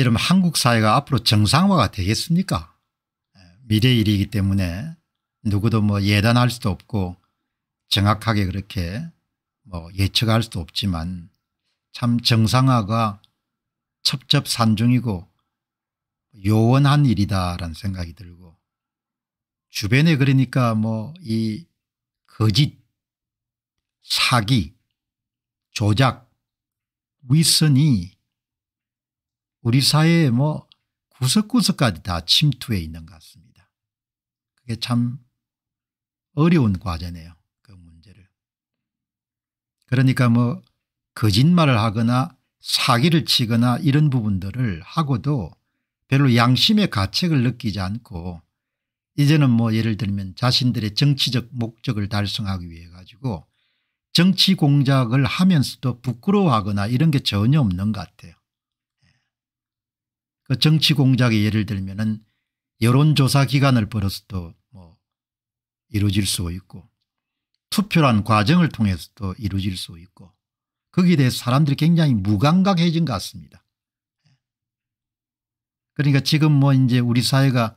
이러면 한국 사회가 앞으로 정상화가 되겠습니까 예, 미래 일이기 때문에 누구도 뭐 예단할 수도 없고 정확하게 그렇게 뭐 예측할 수도 없지만 참 정상화가 첩첩산중이고 요원한 일이다라는 생각이 들고 주변에 그러니까 뭐 이 거짓 사기 조작 위선이 우리 사회에뭐 구석구석까지 다 침투해 있는 것 같습니다. 그게 참 어려운 과제네요. 그 문제를. 그러니까 뭐 거짓말을 하거나 사기를 치거나 이런 부분들을 하고도 별로 양심의 가책을 느끼지 않고 이제는 뭐 예를 들면 자신들의 정치적 목적을 달성하기 위해 가지고 정치 공작을 하면서도 부끄러워하거나 이런 게 전혀 없는 것 같아요. 그 정치 공작의 예를 들면은 여론조사 기간을 벌어서도 뭐 이루어질 수 있고 투표란 과정을 통해서도 이루어질 수 있고 거기에 대해서 사람들이 굉장히 무감각해진 것 같습니다. 그러니까 지금 뭐 이제 우리 사회가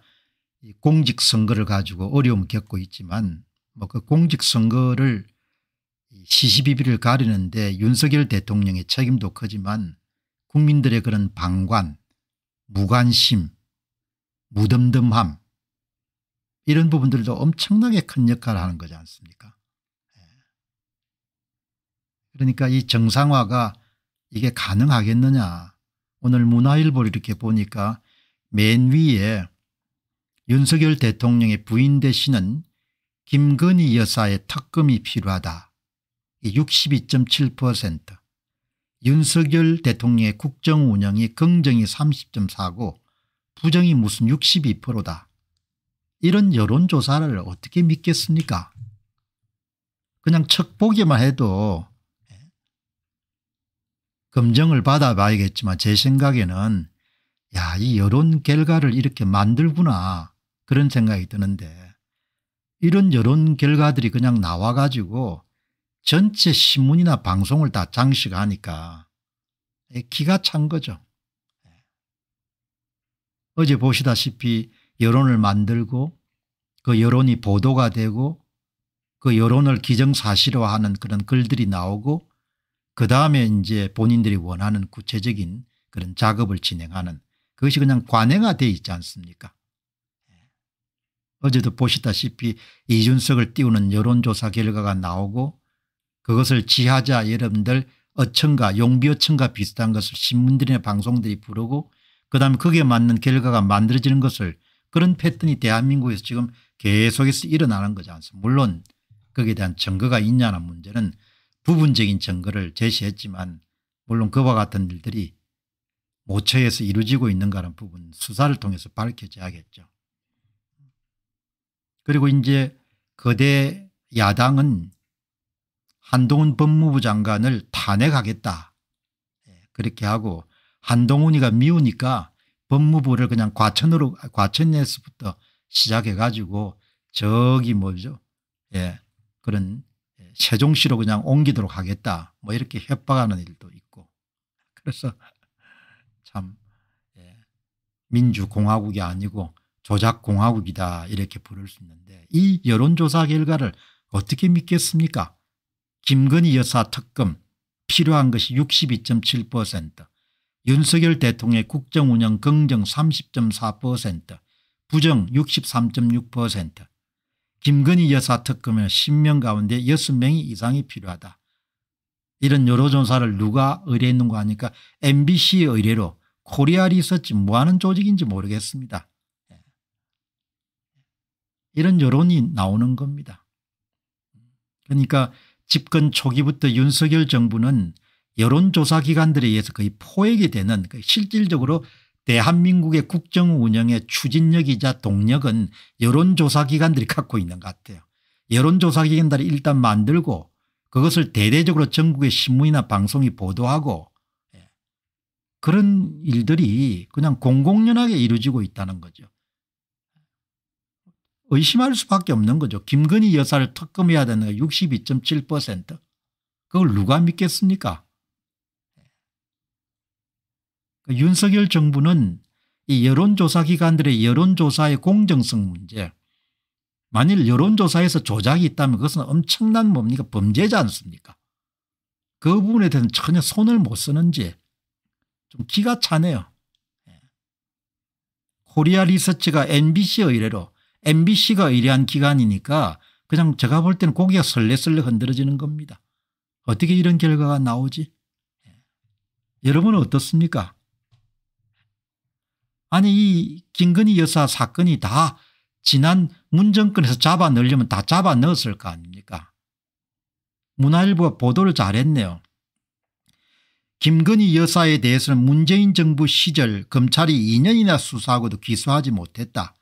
공직선거를 가지고 어려움을 겪고 있지만 뭐 그 공직선거를 시시비비를 가리는데 윤석열 대통령의 책임도 크지만 국민들의 그런 방관 무관심, 무덤덤함 이런 부분들도 엄청나게 큰 역할을 하는 거지 않습니까 예. 그러니까 이 정상화가 이게 가능하겠느냐 오늘 문화일보를 이렇게 보니까 맨 위에 윤석열 대통령의 부인 대신은 김건희 여사의 특검이 필요하다 62.7% 윤석열 대통령의 국정 운영이 긍정이 30.4고 부정이 무슨 62%다. 이런 여론조사를 어떻게 믿겠습니까? 그냥 척 보기만 해도 예, 검증을 받아봐야겠지만 제 생각에는 야이 여론 결과를 이렇게 만들구나 그런 생각이 드는데 이런 여론 결과들이 그냥 나와가지고 전체 신문이나 방송을 다 장식하니까 예, 기가 찬 거죠. 예. 어제 보시다시피 여론을 만들고 그 여론이 보도가 되고 그 여론을 기정사실화하는 그런 글들이 나오고 그 다음에 이제 본인들이 원하는 구체적인 그런 작업을 진행하는 그것이 그냥 관행화 되어 있지 않습니까 예. 어제도 보시다시피 이준석을 띄우는 여론조사 결과가 나오고 그것을 지하자 여러분들 어청가용비어청과 비슷한 것을 신문들이나 방송들이 부르고 그다음에 거기에 맞는 결과가 만들어지는 것을 그런 패턴이 대한민국에서 지금 계속해서 일어나는 거지 않습니까 물론 거기에 대한 증거가 있냐는 문제는 부분적인 증거를 제시했지만 물론 그와 같은 일들이 모처에서 이루어지고 있는가라는 부분 수사를 통해서 밝혀져야겠죠. 그리고 이제 거대 야당은 한동훈 법무부 장관을 탄핵하겠다 예, 그렇게 하고 한동훈이가 미우니까 법무부를 그냥 과천으로 과천에서부터 시작해 가지고 저기 뭐죠 예 그런 예, 세종시로 그냥 옮기도록 하겠다 뭐 이렇게 협박하는 일도 있고 그래서 참 예, 민주공화국이 아니고 조작공화국이다 이렇게 부를 수 있는데 이 여론조사 결과를 어떻게 믿겠습니까 김건희 여사 특검 필요한 것이 62.7% 윤석열 대통령의 국정운영 긍정 30.4% 부정 63.6% 김건희 여사 특검에 10명 가운데 6명이 이상이 필요하다. 이런 여론조사를 누가 의뢰했는가 하니까 MBC의 의뢰로 코리아 리서치 뭐하는 조직인지 모르겠습니다. 예. 이런 여론이 나오는 겁니다. 그러니까 집권 초기부터 윤석열 정부는 여론조사 기관들에 의해서 거의 포획이 되는 그 실질적으로 대한민국의 국정 운영의 추진력이자 동력은 여론조사 기관들이 갖고 있는 것 같아요. 여론조사 기관들이 일단 만들고 그것을 대대적으로 전국의 신문이나 방송이 보도하고 예, 그런 일들이 그냥 공공연하게 이루어지고 있다는 거죠. 의심할 수밖에 없는 거죠. 김건희 여사를 특검해야 되는 62.7% 그걸 누가 믿겠습니까? 그 윤석열 정부는 이 여론조사기관들의 여론조사의 공정성 문제 만일 여론조사에서 조작이 있다면 그것은 엄청난 뭡니까 범죄지 않습니까 그 부분에 대해서는 전혀 손을 못 쓰는지 좀 기가 차네요. 예. 코리아 리서치가 MBC 의뢰로 MBC가 의뢰한 기관이니까 그냥 제가 볼 때는 고기가 설레설레 흔들어지는 겁니다. 어떻게 이런 결과가 나오지? 예. 여러분은 어떻습니까? 아니 이 김건희 여사 사건이 다 지난 문정권에서 잡아 넣으려면 다 잡아 넣었을 거 아닙니까? 문화일보가 보도를 잘했네요. 김건희 여사에 대해서는 문재인 정부 시절 검찰이 2년이나 수사하고도 기소하지 못했다.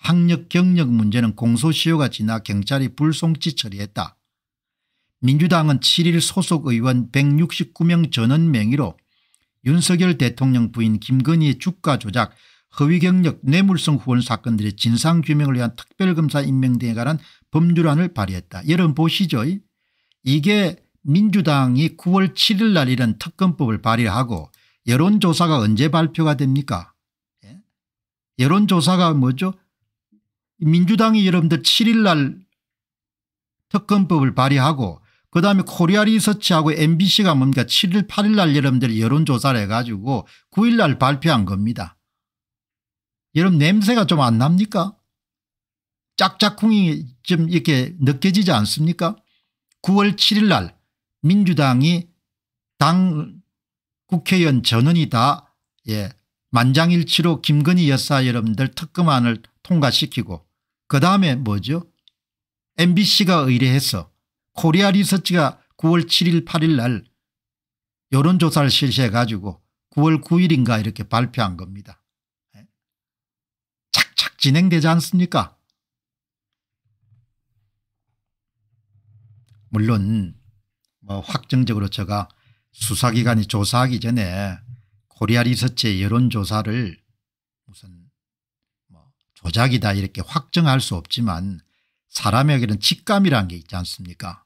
학력 경력 문제는 공소시효가 지나 경찰이 불송치 처리했다. 민주당은 7일 소속 의원 169명 전원 명의로 윤석열 대통령 부인 김건희의 주가 조작 허위 경력 뇌물성 후원 사건들의 진상규명을 위한 특별검사 임명 등에 관한 법률안을 발의했다. 여러분 보시죠. 이게 민주당이 9월 7일 날 이런 특검법을 발의하고 여론조사가 언제 발표가 됩니까? 예? 여론조사가 뭐죠? 민주당이 여러분들 7일 날 특검법을 발의하고 그다음에 코리아 리서치하고 mbc가 뭡니까 7일 8일 날 여러분들 여론조사를 해가지고 9일 날 발표한 겁니다. 여러분 냄새가 좀 안 납니까 짝짝쿵이좀 이렇게 느껴지지 않습니까 9월 7일 날 민주당이 당 국회의원 전원이 다 예, 만장일치로 김건희 여사 여러분들 특검안을 통과시키고 그 다음에 뭐죠? MBC가 의뢰해서 코리아 리서치가 9월 7일 8일 날 여론조사를 실시해 가지고 9월 9일인가 이렇게 발표한 겁니다. 예. 착착 진행되지 않습니까? 물론 뭐 확정적으로 제가 수사기관이 조사하기 전에 코리아 리서치의 여론조사를 무슨 조작이다 이렇게 확정할 수 없지만 사람에게는 직감이란 게 있지 않습니까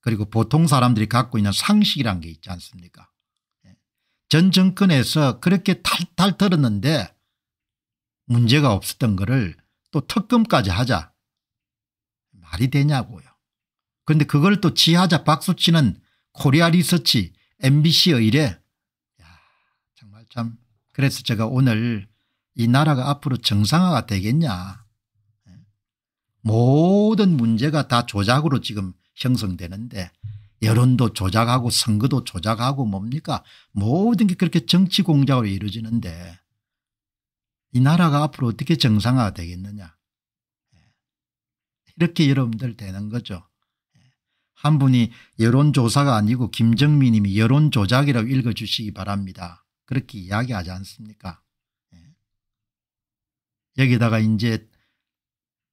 그리고 보통 사람들이 갖고 있는 상식이란 게 있지 않습니까 예. 전 정권에서 그렇게 탈탈 털었는데 문제가 없었던 거를 또 특검까지 하자 말이 되냐고요. 그런데 그걸 또 지하자 박수치는 코리아 리서치 mbc 의뢰 야, 정말 참 그래서 제가 오늘 이 나라가 앞으로 정상화가 되겠냐 모든 문제가 다 조작으로 지금 형성되는데 여론도 조작하고 선거도 조작하고 뭡니까 모든 게 그렇게 정치 공작으로 이루어지는데 이 나라가 앞으로 어떻게 정상화가 되겠느냐 이렇게 여러분들 되는 거죠. 한 분이 여론조사가 아니고 김정민님이 여론조작이라고 읽어주시기 바랍니다. 그렇게 이야기하지 않습니까 여기다가 이제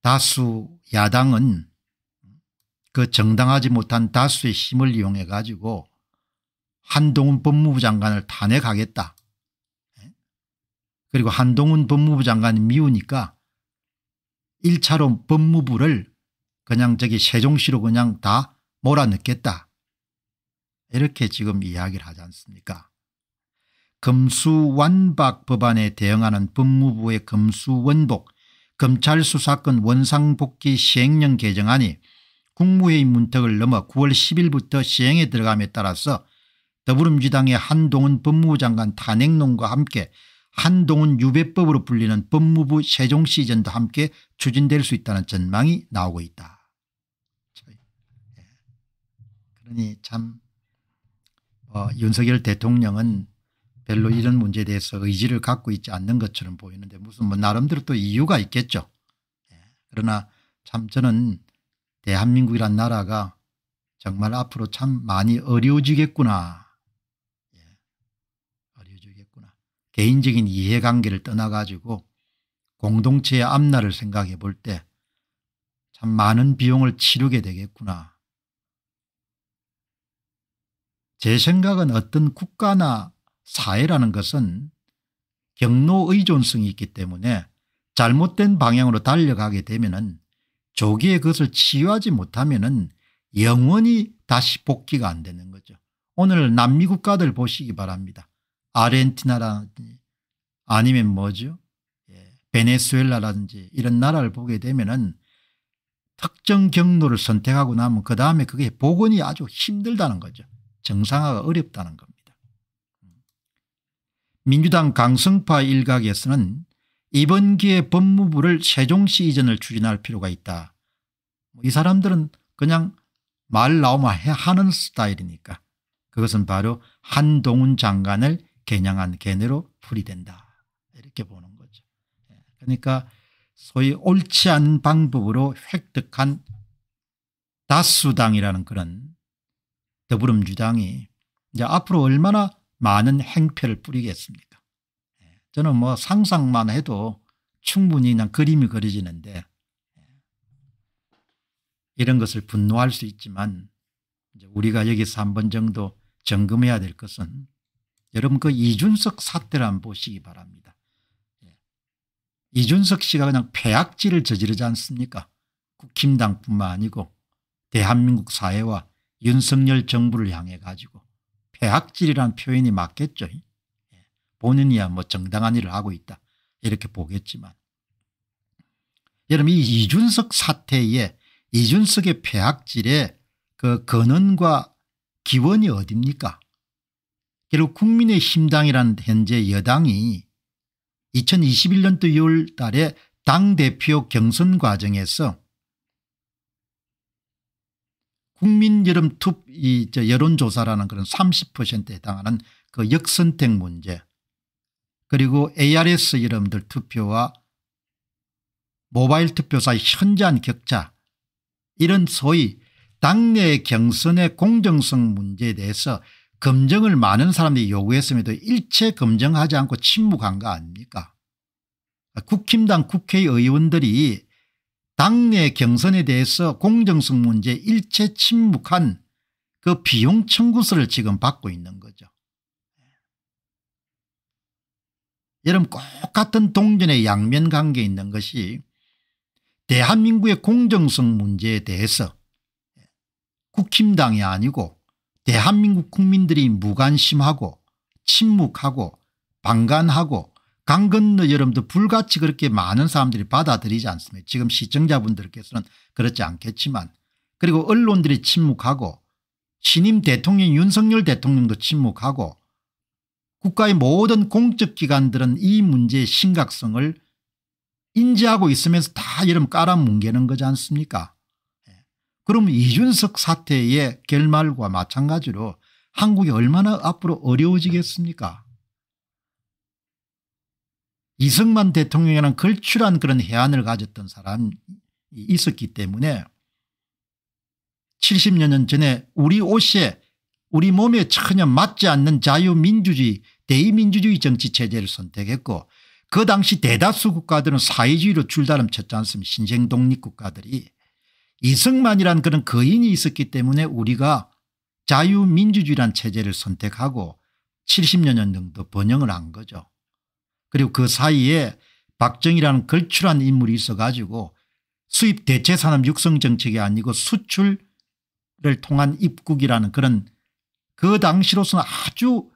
다수 야당은 그 정당하지 못한 다수의 힘을 이용해 가지고 한동훈 법무부 장관을 탄핵하겠다. 예? 그리고 한동훈 법무부 장관이 미우니까 1차로 법무부를 그냥 저기 세종시로 그냥 다 몰아넣겠다. 이렇게 지금 이야기를 하지 않습니까 금수완박 법안에 대응하는 법무부의 금수원복 검찰수사권 원상복귀 시행령 개정안이 국무회의 문턱을 넘어 9월 10일부터 시행에 들어감에 따라서 더불어민주당의 한동훈 법무부 장관 탄핵론과 함께 한동훈 유배법으로 불리는 법무부 세종시전도 함께 추진될 수 있다는 전망이 나오고 있다. 예. 그러니 참 어, 윤석열 대통령은 별로 이런 문제에 대해서 의지를 갖고 있지 않는 것처럼 보이는데 무슨 뭐 나름대로 또 이유가 있겠죠. 예. 그러나 참 저는 대한민국이란 나라가 정말 앞으로 참 많이 어려워지겠구나. 예. 어려워지겠구나. 개인적인 이해관계를 떠나가지고 공동체의 앞날을 생각해 볼 때 참 많은 비용을 치르게 되겠구나. 제 생각은 어떤 국가나 사회라는 것은 경로 의존성이 있기 때문에 잘못된 방향으로 달려가게 되면 은 조기에 그것을 치유하지 못하면 은 영원히 다시 복귀가 안 되는 거죠. 오늘 남미 국가들 보시기 바랍니다. 아르헨티나라든지 아니면 뭐죠? 예, 베네수엘라라든지 이런 나라를 보게 되면 은 특정 경로를 선택하고 나면 그 다음에 그게 복원이 아주 힘들다는 거죠. 정상화가 어렵다는 겁니다. 민주당 강성파 일각에서는 이번 기회 법무부를 세종시 이전을 추진할 필요가 있다. 뭐 이 사람들은 그냥 말 나오마 하는 스타일이니까 그것은 바로 한동훈 장관을 개냥한 개내로 풀이된다 이렇게 보는 거죠. 예, 그러니까 소위 옳지 않은 방법으로 획득한 다수당이라는 그런 더불어민주당이 이제 앞으로 얼마나 많은 행패를 뿌리겠습니까 예, 저는 뭐 상상만 해도 충분히 난 그림이 그려지는데 예, 이런 것을 분노할 수 있지만 우리가 여기서 한 번 정도 점검해야 될 것은 여러분 그 이준석 사태를 한번 보시기 바랍니다. 예, 이준석 씨가 그냥 폐악질을 저지르지 않습니까 국힘당뿐만 아니고 대한민국 사회와 윤석열 정부를 향해 가지고 폐악질이라는 예, 표현이 맞겠죠. 예. 본인이야 뭐 정당한 일을 하고 있다 이렇게 보겠지만 여러분 이 이준석 사태에 이준석의 폐악질에 그 근원과 기원이 어딥니까 결국 국민의힘당이란 현재 여당이 2021년도 6월 달에 당대표 경선 과정에서 국민 여름 투이 여론조사라는 그런 30%에 해당하는 그 역선택 문제 그리고 ARS 여러분들 투표와 모바일 투표사의 현저한 격차 이런 소위 당내 경선의 공정성 문제에 대해서 검증을 많은 사람들이 요구했음에도 일체 검증하지 않고 침묵한 거 아닙니까 국힘당 국회의원들이 당내 경선에 대해서 공정성 문제 일체 침묵한 그 비용 청구서를 지금 받고 있는 거죠. 여러분 꼭 같은 동전의 양면 관계에 있는 것이 대한민국의 공정성 문제에 대해서 국힘당이 아니고 대한민국 국민들이 무관심하고 침묵하고 방관하고 강 건너 여러분들 불같이 그렇게 많은 사람들이 받아들이지 않습니다. 지금 시청자분들께서는 그렇지 않겠지만 그리고 언론들이 침묵하고 신임 대통령 윤석열 대통령도 침묵하고 국가의 모든 공적기관들은 이 문제의 심각성을 인지하고 있으면서 다 여름 깔아뭉개는 거지 않습니까 예. 그럼 이준석 사태의 결말과 마찬가지로 한국이 얼마나 앞으로 어려워지겠습니까 이승만 대통령이라는 걸출한 그런 해안을 가졌던 사람이 있었기 때문에 7 0년 전에 우리 옷에 우리 몸에 전혀 맞지 않는 자유민주주의 대의민주주의 정치체제를 선택했고 그 당시 대다수 국가들은 사회주의로 줄다름 쳤지 않습니까 신생독립 국가들이 이승만이란 그런 거인이 있었기 때문에 우리가 자유민주주의란 체제를 선택하고 7 0년 정도 번영을 한 거죠. 그리고 그 사이에 박정희라는 걸출한 인물이 있어 가지고 수입 대체 산업 육성 정책이 아니고 수출을 통한 입국이라는 그런 그 당시로서는 아주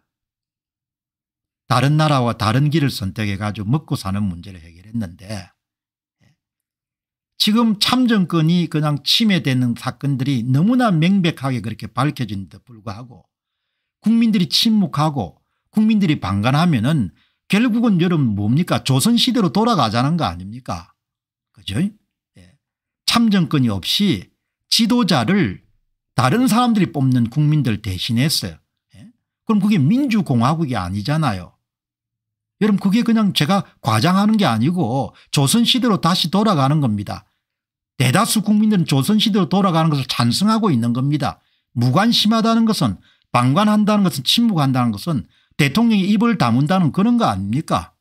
다른 나라와 다른 길을 선택해 가지고 먹고 사는 문제를 해결했는데 지금 참정권이 그냥 침해되는 사건들이 너무나 명백하게 그렇게 밝혀진 데 불구하고 국민들이 침묵하고 국민들이 방관하면 은 결국은 여러분 뭡니까 조선시대로 돌아가자는 거 아닙니까 그죠 예. 참정권이 없이 지도자를 다른 사람들이 뽑는 국민들 대신했어요 예. 그럼 그게 민주공화국이 아니잖아요 여러분 그게 그냥 제가 과장하는 게 아니고 조선시대로 다시 돌아가는 겁니다 대다수 국민들은 조선시대로 돌아가는 것을 찬성하고 있는 겁니다 무관심하다는 것은 방관한다는 것은 침묵한다는 것은 대통령이 입을 다문다는 그런 거 아닙니까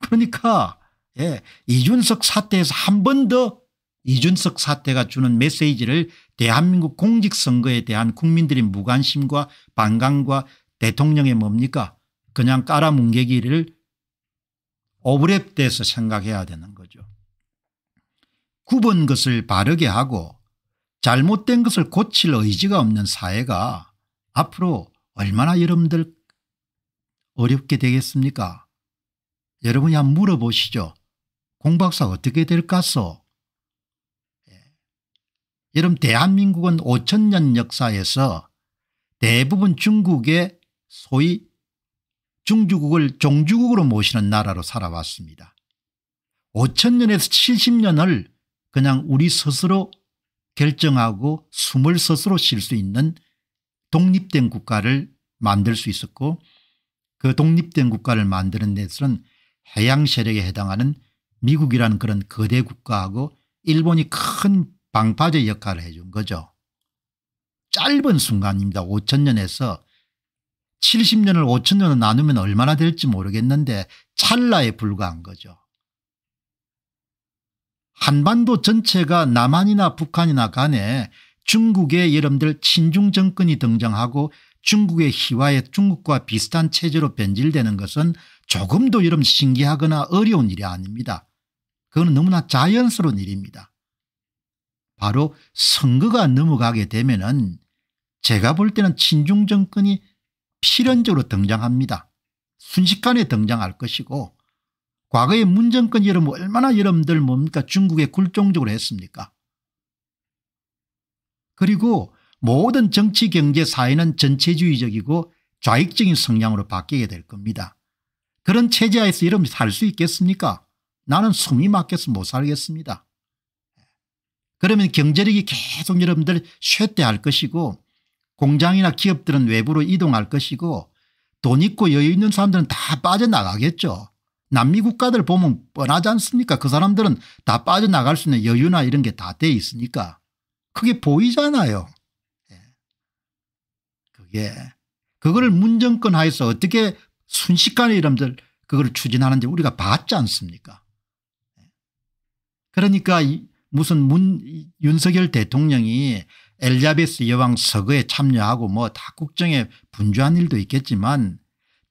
그러니까 예, 이준석 사태에서 한 번 더 이준석 사태가 주는 메시지를 대한민국 공직선거에 대한 국민들의 무관심과 반감과 대통령의 뭡니까 그냥 깔아뭉개기를 오브랩돼서 생각해야 되는 거죠. 굽은 것을 바르게 하고 잘못된 것을 고칠 의지가 없는 사회가 앞으로 얼마나 여러분들 어렵게 되겠습니까? 여러분이 한번 물어보시죠. 공박사 가 어떻게 될까소? 예. 여러분 대한민국은 5천년 역사에서 대부분 중국의 소위 중주국을 종주국으로 모시는 나라로 살아왔습니다. 5천년에서 70년을 그냥 우리 스스로 결정하고 숨을 스스로 쉴 수 있는 독립된 국가를 만들 수 있었고 그 독립된 국가를 만드는 데서는 해양 세력에 해당하는 미국이라는 그런 거대 국가하고 일본이 큰 방파제 역할을 해 준 거죠. 짧은 순간입니다. 5천년에서 70년을 5천년으로 나누면 얼마나 될지 모르겠는데 찰나에 불과한 거죠. 한반도 전체가 남한이나 북한이나 간에 중국의 여러분들 친중 정권이 등장하고 중국의 희화에 중국과 비슷한 체제로 변질되는 것은 조금도 여러분 신기하거나 어려운 일이 아닙니다. 그건 너무나 자연스러운 일입니다. 바로 선거가 넘어가게 되면 은 제가 볼 때는 친중 정권이 필연적으로 등장합니다. 순식간에 등장할 것이고 과거의 문정권 여러분 얼마나 여러분들 뭡니까 중국에 굴종적으로 했습니까 그리고 모든 정치 경제 사회는 전체주의적이고 좌익적인 성향으로 바뀌게 될 겁니다. 그런 체제하에서 여러분이 살 수 있겠습니까? 나는 숨이 막혀서 못 살겠습니다. 그러면 경제력이 계속 여러분들 쇠퇴할 것이고 공장이나 기업들은 외부로 이동할 것이고 돈 있고 여유 있는 사람들은 다 빠져나가겠죠. 남미 국가들 보면 뻔하지 않습니까? 그 사람들은 다 빠져나갈 수 있는 여유나 이런 게 다 돼 있으니까. 그게 보이잖아요. 예. 그게 그거 문정권 하에서 어떻게 순식간에 이름들 그걸 추진하는지 우리가 봤지 않습니까? 예. 그러니까 무슨 문 윤석열 대통령이 엘자베스 여왕 서거에 참여하고 뭐 다 국정에 분주한 일도 있겠지만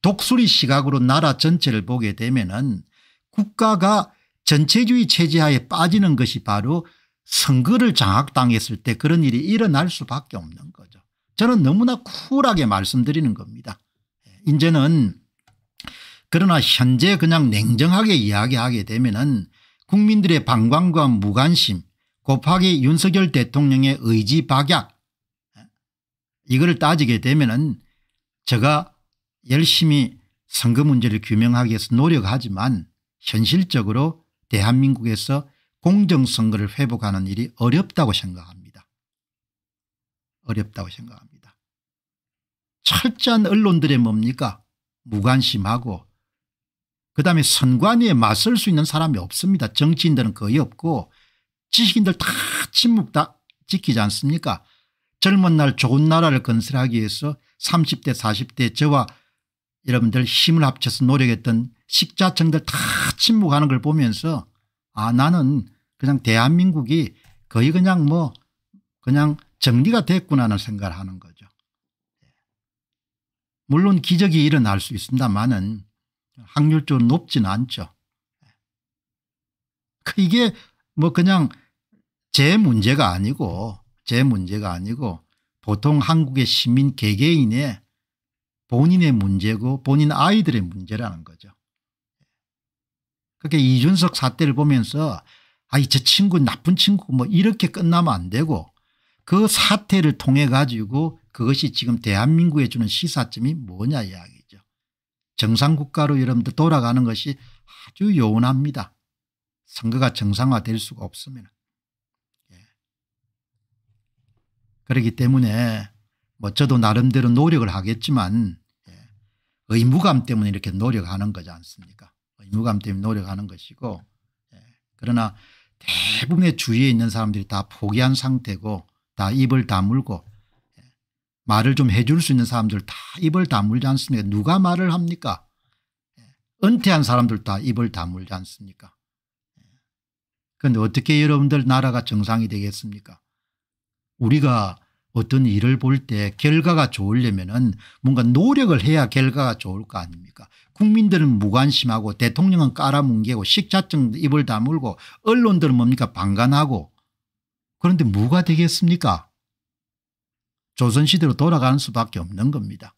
독수리 시각으로 나라 전체를 보게 되면은 국가가 전체주의 체제하에 빠지는 것이 바로 선거를 장악당했을 때 그런 일이 일어날 수밖에 없는 거죠. 저는 너무나 쿨하게 말씀드리는 겁니다. 예, 이제는 그러나 현재 그냥 냉정하게 이야기하게 되면 국민들의 방관과 무관심 곱하기 윤석열 대통령의 의지 박약 예, 이걸 따지게 되면 제가 열심히 선거 문제를 규명하기 위해서 노력하지만 현실적으로 대한민국에서 공정선거를 회복하는 일이 어렵다고 생각합니다. 어렵다고 생각합니다. 철저한 언론들의 뭡니까 무관심하고 그다음에 선관위에 맞설 수 있는 사람이 없습니다. 정치인들은 거의 없고 지식인들 다 침묵 다 지키지 않습니까 젊은 날 좋은 나라를 건설하기 위해서 30대 40대 저와 여러분들 힘을 합쳐서 노력했던 식자층들 다 침묵하는 걸 보면서 아 나는 그냥 대한민국이 거의 그냥 뭐 그냥 정리가 됐구나는 생각을 하는 거죠. 예. 물론 기적이 일어날 수 있습니다만은 확률적으로 높지는 않죠. 예. 그 이게 뭐 그냥 제 문제가 아니고 제 문제가 아니고 보통 한국의 시민 개개인의 본인의 문제고 본인 아이들의 문제라는 거죠. 예. 그렇게 이준석 사태를 보면서 아이 저 친구 나쁜 친구 뭐 이렇게 끝나면 안 되고 그 사태를 통해 가지고 그것이 지금 대한민국에 주는 시사점이 뭐냐 이야기죠. 정상국가로 여러분들 돌아가는 것이 아주 요원합니다. 선거가 정상화될 수가 없으면. 예. 그렇기 때문에 뭐 저도 나름대로 노력을 하겠지만 예. 의무감 때문에 이렇게 노력하는 거지 않습니까 의무감 때문에 노력하는 것이고 예. 그러나 대부분의 주위에 있는 사람들이 다 포기한 상태고 다 입을 다물고 말을 좀 해줄 수 있는 사람들 다 입을 다물지 않습니까 누가 말을 합니까 은퇴한 사람들 다 입을 다물지 않습니까 그런데 어떻게 여러분들 나라가 정상이 되겠습니까 우리가 어떤 일을 볼 때 결과가 좋으려면 은 뭔가 노력을 해야 결과가 좋을 거 아닙니까 국민들은 무관심하고 대통령은 깔아뭉개고 식자증 입을 다물고 언론들은 뭡니까 방관하고 그런데 뭐가 되겠습니까 조선시대로 돌아가는 수밖에 없는 겁니다.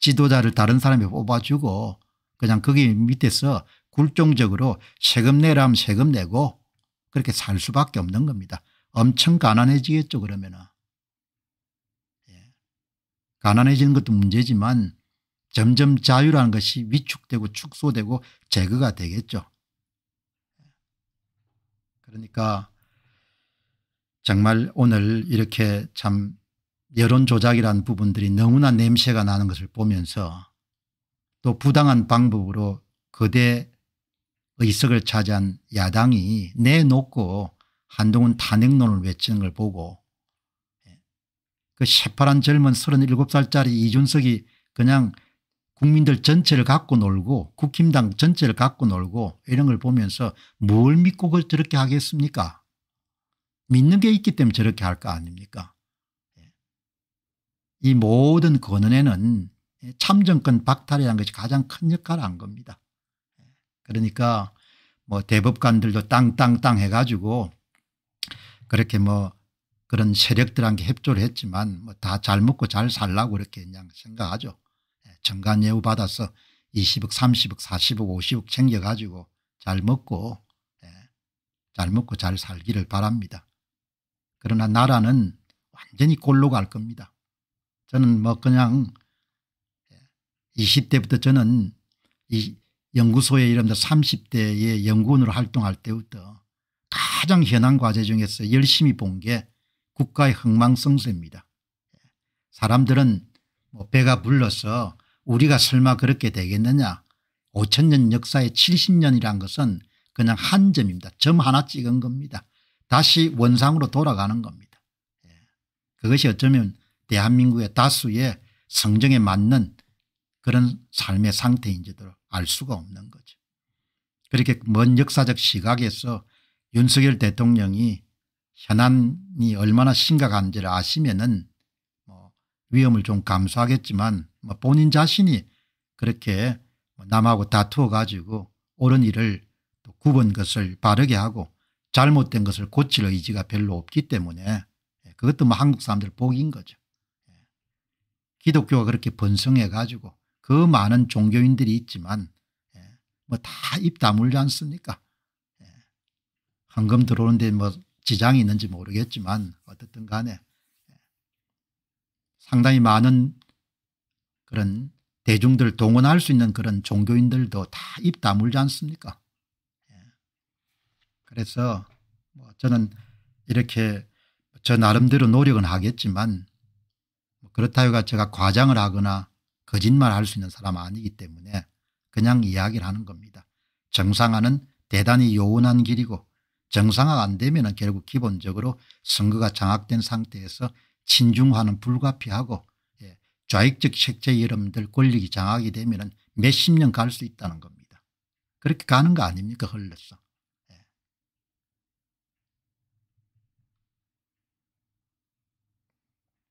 지도자를 다른 사람이 뽑아주고 그냥 거기 밑에서 굴종적으로 세금 내라 하면 세금 내고 그렇게 살 수밖에 없는 겁니다. 엄청 가난해지겠죠 그러면은. 가난해지는 것도 문제지만 점점 자유라는 것이 위축되고 축소되고 제거가 되겠죠. 그러니까 정말 오늘 이렇게 참 여론조작이라는 부분들이 너무나 냄새가 나는 것을 보면서 또 부당한 방법으로 거대 의석을 차지한 야당이 내놓고 한동훈 탄핵론을 외치는 걸 보고 그 새파란 젊은 37살짜리 이준석이 그냥 국민들 전체를 갖고 놀고 국힘당 전체를 갖고 놀고 이런 걸 보면서 뭘 믿고 그걸 저렇게 하겠습니까 믿는 게 있기 때문에 저렇게 할 거 아닙니까 예. 이 모든 권한에는 참정권 박탈이라는 것이 가장 큰 역할을 한 겁니다 그러니까 뭐 대법관들도 땅땅땅 해가지고 그렇게 뭐 그런 세력들한테 협조를 했지만 뭐 다 잘 먹고 잘 살라고 이렇게 그냥 생각하죠. 예, 정관 예우 받아서 20억 30억 40억 50억 챙겨가지고 잘 먹고 예, 잘 먹고 잘 살기를 바랍니다. 그러나 나라는 완전히 골로 갈 겁니다. 저는 뭐 그냥 20대부터 예, 저는 이 연구소에 이른데 30대의 연구원으로 활동할 때부터 가장 현안 과제 중에서 열심히 본게 국가의 흥망성쇠입니다. 사람들은 뭐 배가 불러서 우리가 설마 그렇게 되겠느냐 5천년 역사의 70년이란 것은 그냥 한 점입니다. 점 하나 찍은 겁니다. 다시 원상으로 돌아가는 겁니다. 예. 그것이 어쩌면 대한민국의 다수의 성정에 맞는 그런 삶의 상태인지도 알 수가 없는 거죠. 그렇게 먼 역사적 시각에서 윤석열 대통령이 현안이 얼마나 심각한지를 아시면은 뭐 위험을 좀 감수하겠지만 뭐 본인 자신이 그렇게 뭐 남하고 다투어 가지고 옳은 일을 또 굽은 것을 바르게 하고 잘못된 것을 고칠 의지가 별로 없기 때문에 예, 그것도 뭐 한국 사람들 복인 거죠. 예. 기독교가 그렇게 번성해 가지고 그 많은 종교인들이 있지만 예, 뭐다 입 다물지 않습니까? 헌금 들어오는데 뭐 지장이 있는지 모르겠지만 어떻든 간에 상당히 많은 그런 대중들 동원할 수 있는 그런 종교인들도 다 입 다물지 않습니까 예. 그래서 뭐 저는 이렇게 저 나름대로 노력은 하겠지만 뭐 그렇다고 해서 제가 과장을 하거나 거짓말할 수 있는 사람 아니기 때문에 그냥 이야기를 하는 겁니다. 정상화는 대단히 요원한 길이고 정상화가 안 되면 결국 기본적으로 선거가 장악된 상태에서 친중화는 불가피하고 예, 좌익적 책채 여러분들 권력이 장악이 되면 몇십 년 갈 수 있다는 겁니다. 그렇게 가는 거 아닙니까 흘렀어